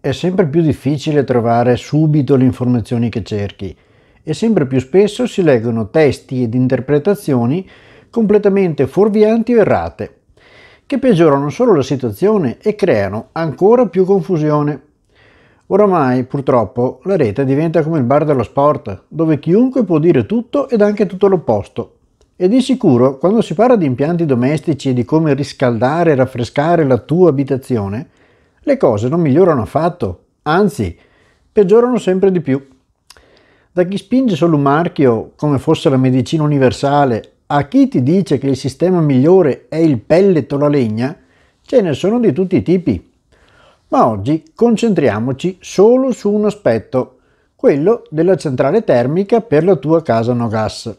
È sempre più difficile trovare subito le informazioni che cerchi e sempre più spesso si leggono testi ed interpretazioni completamente fuorvianti o errate, che peggiorano solo la situazione e creano ancora più confusione. Oramai, purtroppo, la rete diventa come il bar dello sport, dove chiunque può dire tutto ed anche tutto l'opposto. E di sicuro, quando si parla di impianti domestici e di come riscaldare e raffrescare la tua abitazione, le cose non migliorano affatto, anzi, peggiorano sempre di più. Da chi spinge solo un marchio come fosse la medicina universale a chi ti dice che il sistema migliore è il pellet o la legna, ce ne sono di tutti i tipi. Ma oggi concentriamoci solo su un aspetto, quello della centrale termica per la tua casa no gas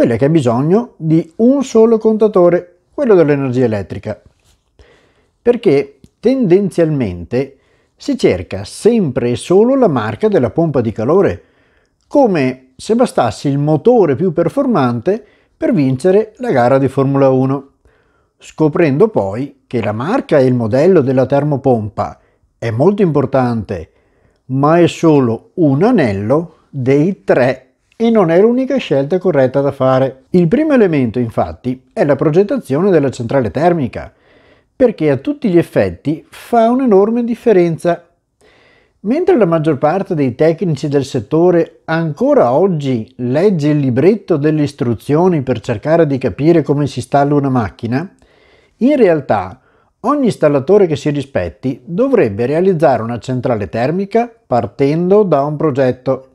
quella che ha bisogno di un solo contatore, quello dell'energia elettrica. Perché tendenzialmente si cerca sempre e solo la marca della pompa di calore, come se bastasse il motore più performante per vincere la gara di Formula 1, scoprendo poi che la marca e il modello della termopompa è molto importante, ma è solo un anello dei tre e non è l'unica scelta corretta da fare. Il primo elemento infatti è la progettazione della centrale termica, perché a tutti gli effetti fa un'enorme differenza. Mentre la maggior parte dei tecnici del settore ancora oggi legge il libretto delle istruzioni per cercare di capire come si installa una macchina, in realtà ogni installatore che si rispetti dovrebbe realizzare una centrale termica partendo da un progetto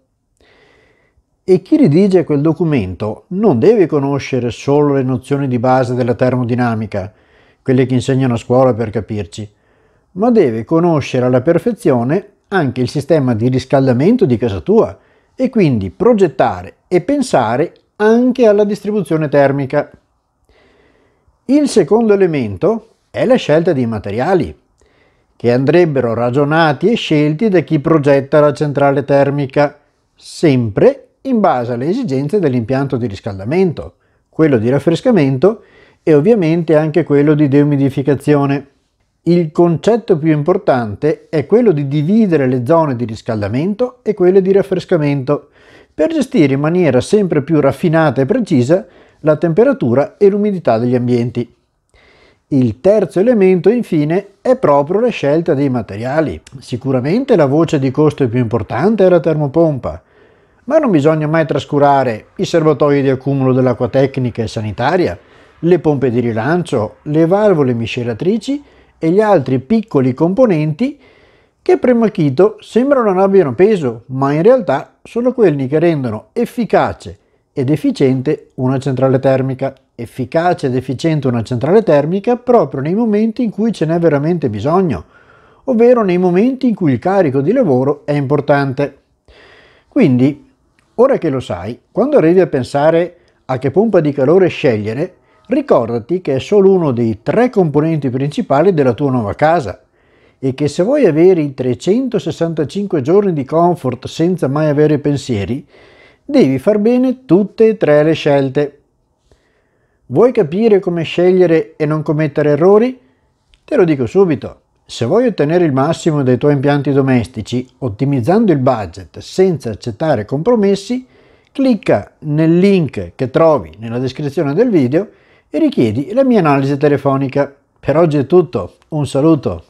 e chi redige quel documento non deve conoscere solo le nozioni di base della termodinamica, quelle che insegnano a scuola per capirci, ma deve conoscere alla perfezione anche il sistema di riscaldamento di casa tua e quindi progettare e pensare anche alla distribuzione termica. Il secondo elemento è la scelta dei materiali, che andrebbero ragionati e scelti da chi progetta la centrale termica, sempre in base alle esigenze dell'impianto di riscaldamento, quello di raffrescamento e ovviamente anche quello di deumidificazione. Il concetto più importante è quello di dividere le zone di riscaldamento e quelle di raffrescamento per gestire in maniera sempre più raffinata e precisa la temperatura e l'umidità degli ambienti. Il terzo elemento infine è proprio la scelta dei materiali. Sicuramente la voce di costo più importante è la termopompa, ma non bisogna mai trascurare i serbatoi di accumulo dell'acqua tecnica e sanitaria, le pompe di rilancio, le valvole miscelatrici e gli altri piccoli componenti che prima chito sembra non abbiano peso, ma in realtà sono quelli che rendono efficace ed efficiente una centrale termica. Efficace ed efficiente una centrale termica proprio nei momenti in cui ce n'è veramente bisogno, ovvero nei momenti in cui il carico di lavoro è importante. Quindi Ora che lo sai, quando arrivi a pensare a che pompa di calore scegliere, ricordati che è solo uno dei tre componenti principali della tua nuova casa e che se vuoi avere i 365 giorni di comfort senza mai avere pensieri, devi far bene tutte e tre le scelte. Vuoi capire come scegliere e non commettere errori? Te lo dico subito. Se vuoi ottenere il massimo dai tuoi impianti domestici ottimizzando il budget senza accettare compromessi, clicca nel link che trovi nella descrizione del video e richiedi la mia analisi telefonica. Per oggi è tutto, un saluto!